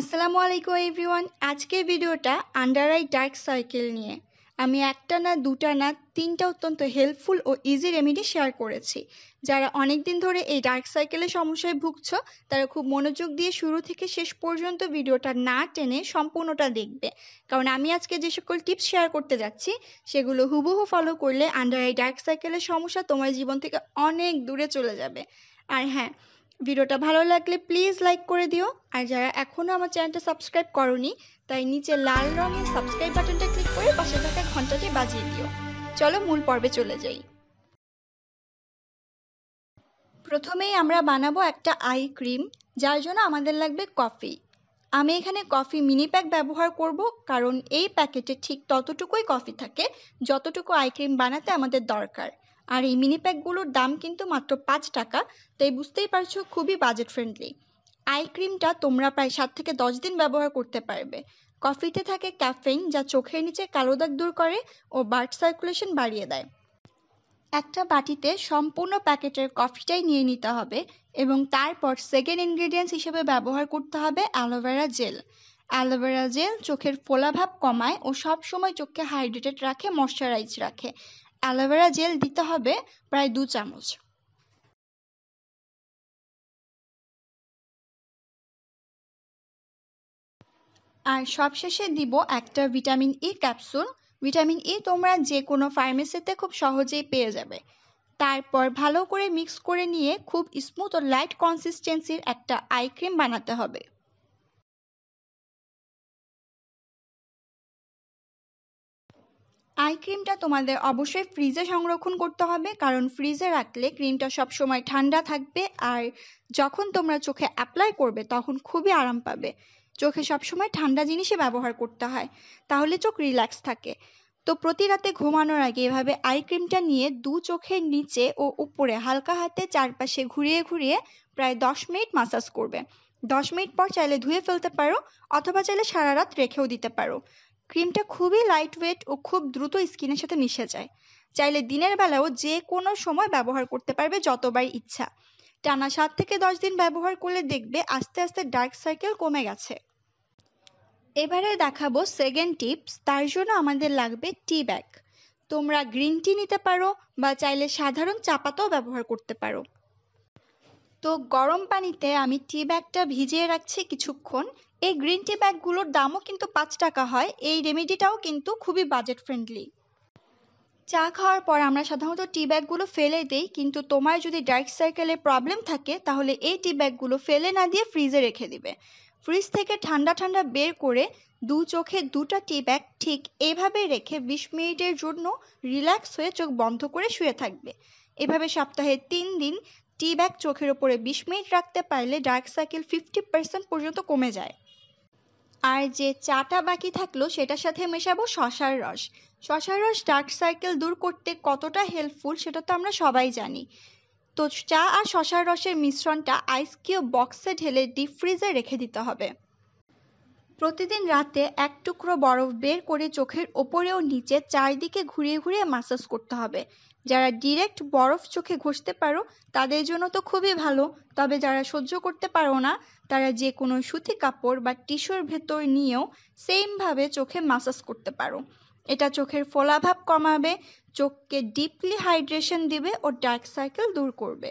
আসসালামু আলাইকুম এভরিওয়ান আজকের ভিডিওটা আন্ডার আই ডার্ক সার্কেল নিয়ে আমি একটা না দুটা না তিনটা অত্যন্ত হেল্পফুল ও ইজি রেমেডি শেয়ার করেছি যারা অনেক দিন ধরে এই ডার্ক সার্কেলের সমস্যায় ভুগছ তারা খুব মনোযোগ দিয়ে শুরু থেকে শেষ পর্যন্ত ভিডিওটা না টেনে সম্পূর্ণটা দেখবে কারণ আমি আজকে যে সকল টিপস শেয়ার করতে যাচ্ছি সেগুলো হুবহু ফলো করলে আন্ডার আই ডার্ক সার্কেলের সমস্যা তোমার জীবন থেকে অনেক দূরে চলে যাবে আর হ্যাঁ ভিডিওটা ভালো লাগলে প্লিজ লাইক করে দিও আর যারা এখনও আমার চ্যানেলটা সাবস্ক্রাইব করনি তাই নিচে লাল রঙের সাবস্ক্রাইব বাটনটা ক্লিক করে পাশে থাকা ঘন্টাটি বাজিয়ে দিও চলো মূল পর্বে চলে যাই প্রথমেই আমরা বানাবো একটা আই ক্রিম যার জন্য আমাদের লাগবে কফি আমি এখানে কফি মিনি প্যাক ব্যবহার করব কারণ এই প্যাকেটে ঠিক ততটুকুই কফি থাকে যতটুকু আই ক্রিম বানাতে আমাদের দরকার আর এই মিনি প্যাকগুলোর দাম কিন্তু মাত্র পাঁচ টাকা তাই বুঝতেই পারছো খুবই বাজেট ফ্রেন্ডলি আই ক্রিমটা তোমরা প্রায় সাত থেকে দশ দিন ব্যবহার করতে পারবে কফিতে থাকে ক্যাফেইন যা চোখের নিচে কালো দাগ দূর করে ও ব্লাড সার্কুলেশন বাড়িয়ে দেয় একটা বাটিতে সম্পূর্ণ প্যাকেটের কফিটাই নিয়ে নিতে হবে এবং তারপর সেকেন্ড ইনগ্রেডিয়েন্টস হিসেবে ব্যবহার করতে হবে অ্যালোভেরা জেল অ্যালোভেরা জেল চোখের ফোলাভাব কমায় ও সব সময় চোখকে হাইড্রেটেড রাখে ময়শ্চারাইজ রাখে অ্যালোভেরা জেল দিতে হবে প্রায় দু চামচ। আর সবশেষে দিব একটা vitamin E e capsule vitamin E e তোমরা যে কোনো ফার্মেসিতে খুব সহজেই পেয়ে যাবে তারপর ভালো করে মিক্স করে নিয়ে খুব স্মুথ ও লাইট কনসিস্টেন্সির একটা আই ক্রিম বানাতে হবে আই ক্রিমটা তোমাদের অবশ্যই ফ্রিজে সংরক্ষণ করতে হবে কারণ ফ্রিজে রাখলে ক্রিমটা সব সময় ঠান্ডা থাকবে আর যখন তোমরা চোখে অ্যাপ্লাই করবে তখন খুবই আরাম পাবে চোখে সবসময় ঠান্ডা জিনিসই ব্যবহার করতে হয় তাহলে চোখ রিল্যাক্স থাকে তো প্রতি রাতে ঘুমানোর আগে এভাবে আই ক্রিমটা নিয়ে দু চোখের নিচে ও উপরে হালকা হাতে চারপাশে ঘুরিয়ে ঘুরিয়ে প্রায় দশ মিনিট মাসাজ করবে দশ মিনিট পর চাইলে ধুয়ে ফেলতে পারো অথবা চাইলে সারা রাত রেখেও দিতে পারো ক্রিমটা খুবই লাইটওয়েট ও খুব দ্রুত স্কিনের সাথে মিশে যায় চাইলে দিনের বেলাও যে কোনো সময় ব্যবহার করতে পারবে যতবার ইচ্ছা টানা সাত থেকে দশ দিন ব্যবহার করলে দেখবে আস্তে আস্তে ডার্ক সার্কেল কমে গেছে এবারে দেখাবো সেকেন্ড টিপস তার জন্য আমাদের লাগবে টি ব্যাগ তোমরা গ্রিন টি নিতে পারো বা চাইলে সাধারণ চা পাতাও ব্যবহার করতে পারো তো গরম পানিতে আমি টি ব্যাগটা ভিজিয়ে রাখছি কিছুক্ষণ এই গ্রিন টি ব্যাগগুলোর দামও কিন্তু পাঁচ টাকা হয় এই রেমেডিটাও কিন্তু খুবই বাজেট ফ্রেন্ডলি চা খাওয়ার পর আমরা সাধারণত টি ব্যাগগুলো ফেলে দিই কিন্তু তোমার যদি ডার্ক সার্কেলের প্রবলেম থাকে তাহলে এই টি ব্যাগগুলো ফেলে না দিয়ে ফ্রিজে রেখে দিবে ফ্রিজ থেকে ঠান্ডা ঠান্ডা বের করে দু চোখে দুটা টি ব্যাগ ঠিক এভাবে রেখে বিশ মিনিটের জন্য রিল্যাক্স হয়ে চোখ বন্ধ করে শুয়ে থাকবে এভাবে সপ্তাহে তিন দিন টি-ব্যাগ চোখের ওপরে ২০ মিনিট রাখতে পারলে ডার্ক সার্কেল ফিফটি পার্সেন্ট পর্যন্ত কমে যায় আর যে চাটা বাকি থাকলো সেটার সাথে মেশাবো শশার রস শশার রস ডার্ক সার্কেল দূর করতে কতটা হেল্পফুল সেটা তো আমরা সবাই জানি তো চা আর শশার রসের মিশ্রণটা আইস কিউব বক্সে ঢেলে ডিপ ফ্রিজে রেখে দিতে হবে প্রতিদিন রাতে এক টুকরো বরফ বের করে চোখের ওপরে ও নিচে চারদিকে ঘুরিয়ে ঘুরিয়ে মাসাজ করতে হবে যারা ডিরেক্ট বরফ চোখে ঘষতে পারো তাদের জন্য তো খুবই ভালো তবে যারা সহ্য করতে পারো না তারা যে কোনো সুতি কাপড় বা টিস্যুর ভেতর নিয়েও সেমভাবে চোখে মাসাজ করতে পারো এটা চোখের ফোলাভাব কমাবে চোখকে ডিপলি হাইড্রেশন দিবে ও ডার্ক সার্কেল দূর করবে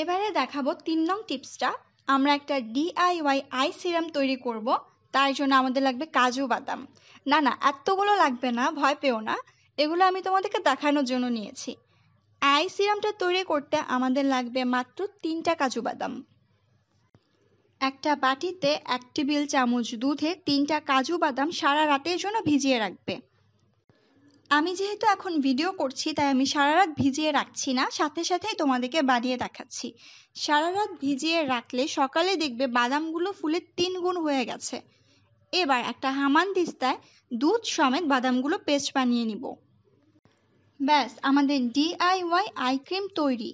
এবারে দেখাবো তিন নং টিপসটা আমরা একটা ডিআইওয়াই আই সিরাম তৈরি করব তার জন্য আমাদের লাগবে কাজু বাদাম না না এতগুলো লাগবে না ভয় পেও না এগুলো আমি তোমাদেরকে দেখানোর জন্য নিয়েছি আই সিরামটা তৈরি করতে আমাদের লাগবে মাত্র তিনটা কাজু বাদাম একটা বাটিতে এক টেবিল চামচ দুধে তিনটা কাজু বাদাম সারা রাতের জন্য ভিজিয়ে রাখবে আমি যেহেতু এখন ভিডিও করছি তাই আমি সারা রাত ভিজিয়ে রাখছি না সাথে সাথেই তোমাদেরকে বানিয়ে দেখাচ্ছি সারা রাত ভিজিয়ে রাখলে সকালে দেখবে বাদামগুলো ফুলে তিন গুণ হয়ে গেছে এবার একটা হামান দিস্তায় দুধ সমেত বাদামগুলো পেস্ট বানিয়ে নিব ব্যাস আমাদের ডিআইওয়াই আই ক্রিম তৈরি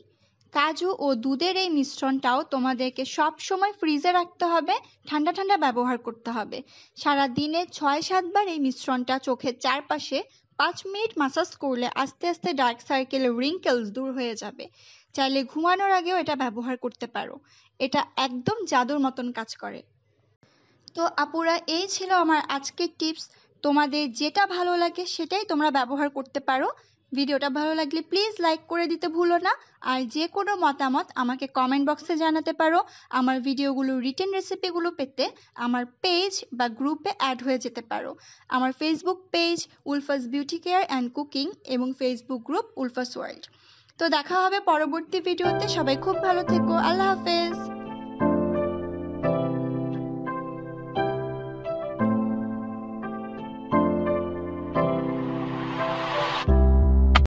কাজু ও দুধের এই মিশ্রণটাও তোমাদেরকে সব সময় ফ্রিজে রাখতে হবে ঠান্ডা ঠান্ডা ব্যবহার করতে হবে সারা দিনে ছয় সাতবার এই মিশ্রণটা চোখের চারপাশে পাঁচ মিনিট মাসাজ করলে আস্তে আস্তে ডার্ক সার্কেল রিঙ্কেলস দূর হয়ে যাবে চাইলে ঘুমানোর আগেও এটা ব্যবহার করতে পারো এটা একদম জাদুর মতন কাজ করে তো আপুরা এই ছিল আমার আজকের টিপস তোমাদের যেটা ভালো লাগে সেটাই তোমরা ব্যবহার করতে পারো ভিডিওটা ভালো লাগলে প্লিজ লাইক করে দিতে ভুলো না আর যে কোনো মতামত আমাকে কমেন্ট বক্সে জানাতে পারো আমার ভিডিওগুলো রিটেন রেসিপিগুলো পেতে আমার পেজ বা গ্রুপে অ্যাড হয়ে যেতে পারো আমার Facebook page Ulfa's beauty care and cooking এবং ফেসবুক গ্রুপ উলফাস ওয়ার্ল্ড তো দেখা হবে পরবর্তী ভিডিওতে সবাই খুব ভালো থেকো আল্লাহ হাফেজ